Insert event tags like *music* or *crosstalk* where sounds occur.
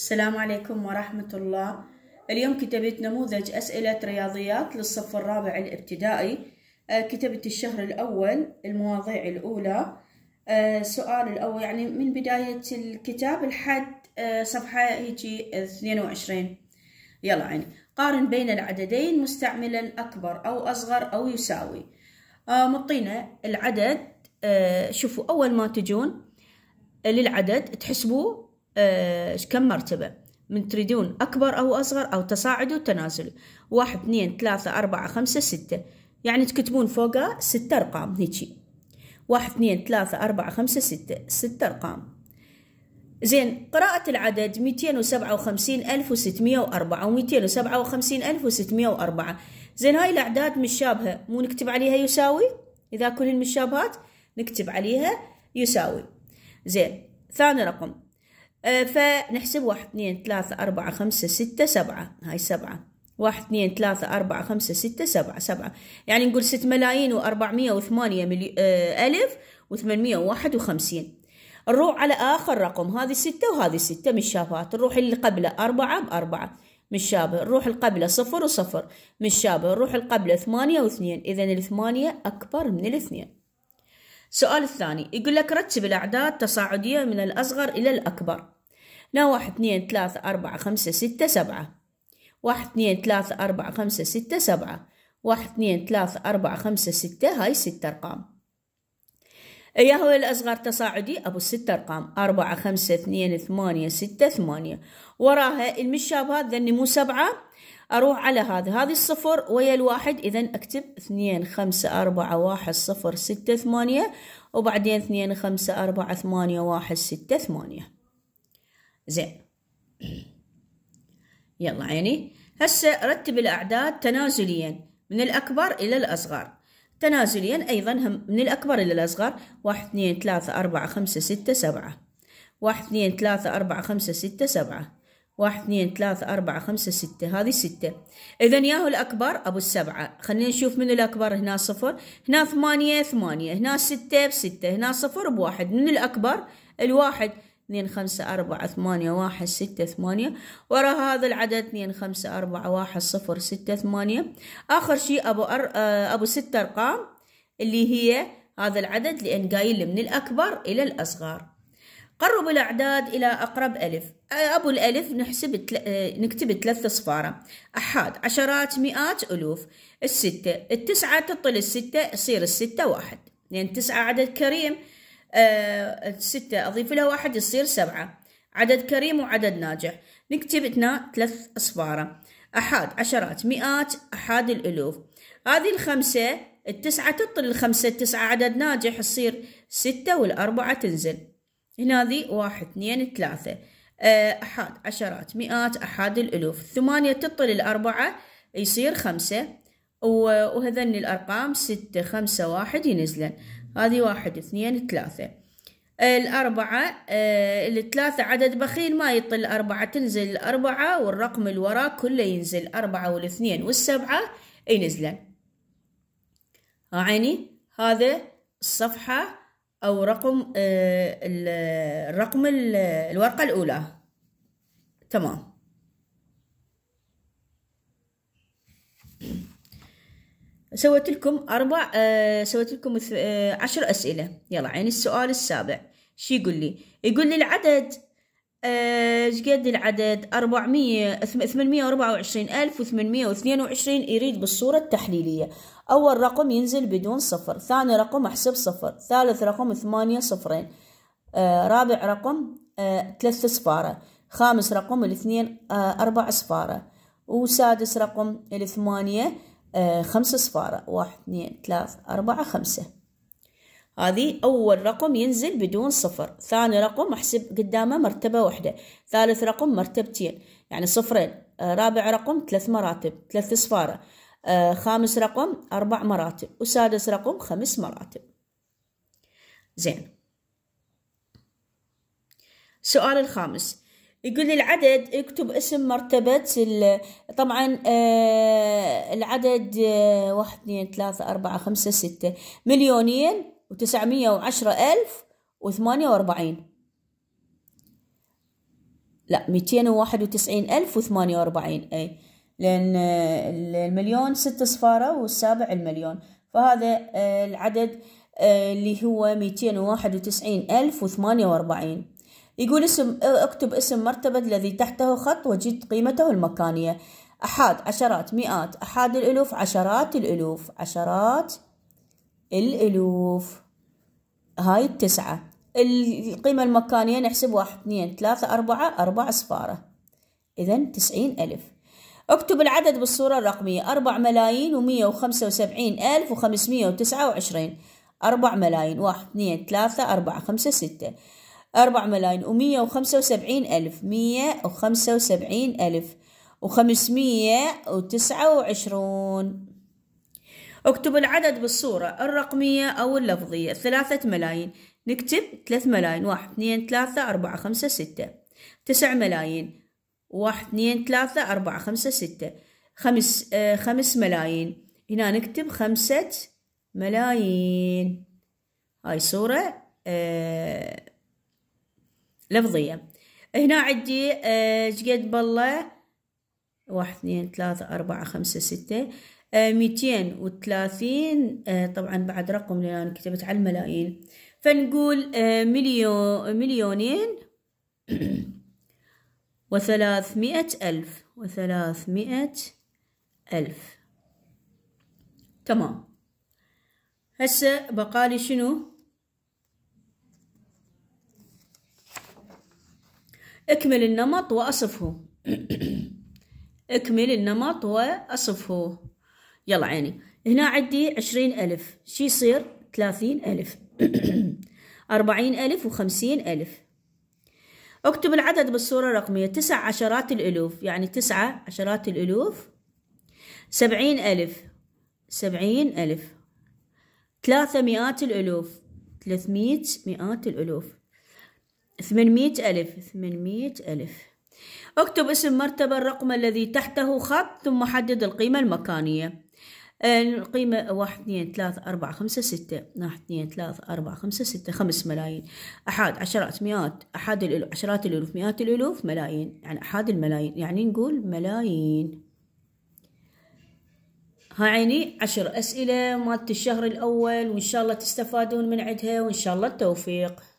السلام عليكم ورحمة الله اليوم كتبت نموذج أسئلة رياضيات للصف الرابع الابتدائي آه، كتبت الشهر الأول المواضيع الأولى السؤال آه، الأول يعني من بداية الكتاب لحد آه، صفحة هيجي 22 يلا عيني قارن بين العددين مستعملا أكبر أو أصغر أو يساوي مطينا العدد شوفوا أول ما تجون للعدد تحسبوه آه كم مرتبة من تريدون أكبر أو أصغر أو تصاعد وتنازل واحد اثنين ثلاثة أربعة خمسة ستة يعني تكتبون فوقها ستة أرقام هيجي واحد اثنين ثلاثة أربعة خمسة ستة ستة أرقام زين قراءة العدد ميتين وسبعة وسبعة وخمسين وخمسين ألف وستمية وأربعة وميتين ألف وستمية وأربعة زين هاي الأعداد مشابهة مو نكتب عليها يساوي إذا كل مشابهات نكتب عليها يساوي زين ثاني رقم أه، فنحسب واحد اثنين ثلاثة أربعة خمسة ستة سبعة هاي سبعة واحد اثنين ثلاثة أربعة خمسة ستة سبعة سبعة يعني نقول ست ملايين وأربعمية وثمانية ملي... أه، ألف وثمانمية وواحد وخمسين نروح على آخر رقم هذه ستة وهذه ستة مش شابات نروح اللي قبله أربعة بأربعة مش شابه نروح القبلة صفر وصفر مش شابه نروح القبلة ثمانية واثنين إذا الثمانية أكبر من الاثنين السؤال الثاني يقول لك رتب الأعداد تصاعدية من الأصغر إلى الأكبر لا واحد اثنين ثلاثة أربعة خمسة ستة سبعة واحد اثنين ثلاثة أربعة خمسة ستة سبعة واحد اثنين ثلاثة أربعة خمسة ستة هاي ست أرقام ياهو الأصغر تصاعدي أبو الست أرقام أربعة خمسة اثنين ثمانية ستة ثمانية وراها المشاب هذا مو سبعة أروح على هذا هذه الصفر ويا الواحد إذا أكتب اثنين خمسة أربعة واحد صفر ستة ثمانية وبعدين اثنين خمسة أربعة ثمانية واحد ستة ثمانية زين يلا عيني هسه رتب الأعداد تنازليا من الأكبر إلى الأصغر تنازليا أيضا هم من الأكبر إلى الأصغر واحد اثنين ثلاثة أربعة خمسة ستة سبعة واحد اثنين ثلاثة أربعة خمسة ستة سبعة واحد اثنين ثلاثة أربعة خمسة ستة هذه ستة إذا ياهو الأكبر أبو السبعة خلينا نشوف من الأكبر هنا صفر هنا ثمانية ثمانية هنا ستة بستة هنا صفر بواحد من الأكبر الواحد اثنين خمسة أربعة ثمانية واحد ستة ثمانية ورا هذا العدد اثنين خمسة أربعة واحد صفر ستة ثمانية آخر شيء أبو أر... آه، أبو ستة أرقام اللي هي هذا العدد لأن قايل من الأكبر إلى الأصغر قرب الأعداد إلى أقرب ألف آه، أبو الألف نحسب تل... آه، نكتب ثلاث صفارة أحاد عشرات مئات ألوف الستة التسعة تطل الستة يصير الستة واحد لأن تسعة عدد كريم آه، ستة أضيف لها واحد يصير سبعة عدد كريم وعدد ناجح نكتب هنا ثلاث أصفارة أحاد عشرات مئات أحاد الألوف هذه الخمسة التسعة تطل الخمسة التسعة عدد ناجح يصير ستة والأربعة تنزل هنا ذي واحد اثنين ثلاثة آه، أحاد عشرات مئات أحاد الألوف ثمانية تطل الأربعة يصير خمسة وهذن الأرقام ستة خمسة واحد ينزلن هذه واحد اثنين ثلاثة الأربعة آه، الثلاثة عدد بخيل ما يطل أربعة تنزل الأربعة والرقم اللي وراه كله ينزل أربعة والاثنين والسبعة ينزلن عيني هذا الصفحة أو رقم آه، الرقم الورقة الأولى تمام سويت لكم أربع آه سويت لكم آه عشر أسئلة يلا عين يعني السؤال السابع شي يقول لي يقول لي العدد آه، ايش آه قد العدد 400 824822 ألف واثنين وعشرين يريد بالصورة التحليلية أول رقم ينزل بدون صفر ثاني رقم أحسب صفر ثالث رقم ثمانية صفرين آه رابع رقم آه ثلاث صفارة خامس رقم الاثنين آه أربع صفارة وسادس رقم الثمانية آه، خمس صفارة واحد اثنين ثلاث أربعة خمسة هذه أول رقم ينزل بدون صفر ثاني رقم أحسب قدامه مرتبة واحدة ثالث رقم مرتبتين يعني صفرين آه، رابع رقم ثلاث مراتب ثلاث صفارة آه، خامس رقم أربع مراتب وسادس رقم خمس مراتب زين السؤال الخامس يقول لي العدد اكتب اسم مرتبة طبعا آه، العدد آه، واحد اثنين ثلاثة أربعة خمسة ستة مليونين وتسعمية وعشرة ألف وثمانية وأربعين لا ميتين وواحد وتسعين ألف وثمانية وأربعين أي لأن آه، المليون ست صفارة والسابع المليون فهذا العدد اللي هو ميتين وواحد وتسعين ألف وثمانية وأربعين يقول اسم اكتب اسم مرتبة الذي تحته خط وجد قيمته المكانية أحاد عشرات مئات أحاد الألوف عشرات الألوف عشرات الألوف هاي التسعة القيمة المكانية نحسب واحد اثنين ثلاثة أربعة أربعة صفارة إذا تسعين ألف اكتب العدد بالصورة الرقمية أربع ملايين ومية وخمسة وسبعين ألف وخمسمية وتسعة وعشرين أربع ملايين واحد اثنين ثلاثة أربعة خمسة ستة أربعة ملايين ومية وخمسة وسبعين ألف مية وخمسة وسبعين ألف وخمسمية وتسعة وعشرون اكتب العدد بالصورة الرقمية أو اللفظية ثلاثة ملايين نكتب ثلاث ملايين واحد اثنين ثلاثة أربعة خمسة ستة تسع ملايين واحد اثنين ثلاثة أربعة خمسة ستة خمس آه خمس ملايين هنا نكتب خمسة ملايين هاي صورة آه لفظية هنا عندي آه، شقد بالله واحد اثنين ثلاثة أربعة خمسة ستة آه، ميتين وثلاثين آه، طبعا بعد رقم لأن أنا كتبت على الملايين فنقول مليون مليونين *clears throat* وثلاثمائة ألف وثلاثمائة ألف تمام هسه بقالي شنو اكمل النمط وأصفه *clears throat* اكمل النمط وأصفه يلا عيني هنا عندي عشرين ألف شي يصير ثلاثين ألف *clears throat* أربعين ألف وخمسين ألف اكتب العدد بالصورة الرقمية تسع عشرات الألوف يعني تسعة عشرات الألوف سبعين ألف سبعين ألف ثلاثة مئات الألوف ثلاثمية مئات الألوف ثمانمائة ألف ثمانمائة ألف اكتب اسم مرتبة الرقم الذي تحته خط ثم حدد القيمة المكانية آه، القيمة واحد اثنين ثلاث أربعة خمسة ستة واحد نعم، اثنين ثلاث أربعة خمسة ستة خمس ملايين أحد عشرات مئات أحد الألو. عشرات الألوف مئات الألوف ملايين يعني أحد الملايين يعني نقول ملايين ها عيني عشر أسئلة مالت الشهر الأول وإن شاء الله تستفادون من عدها وإن شاء الله التوفيق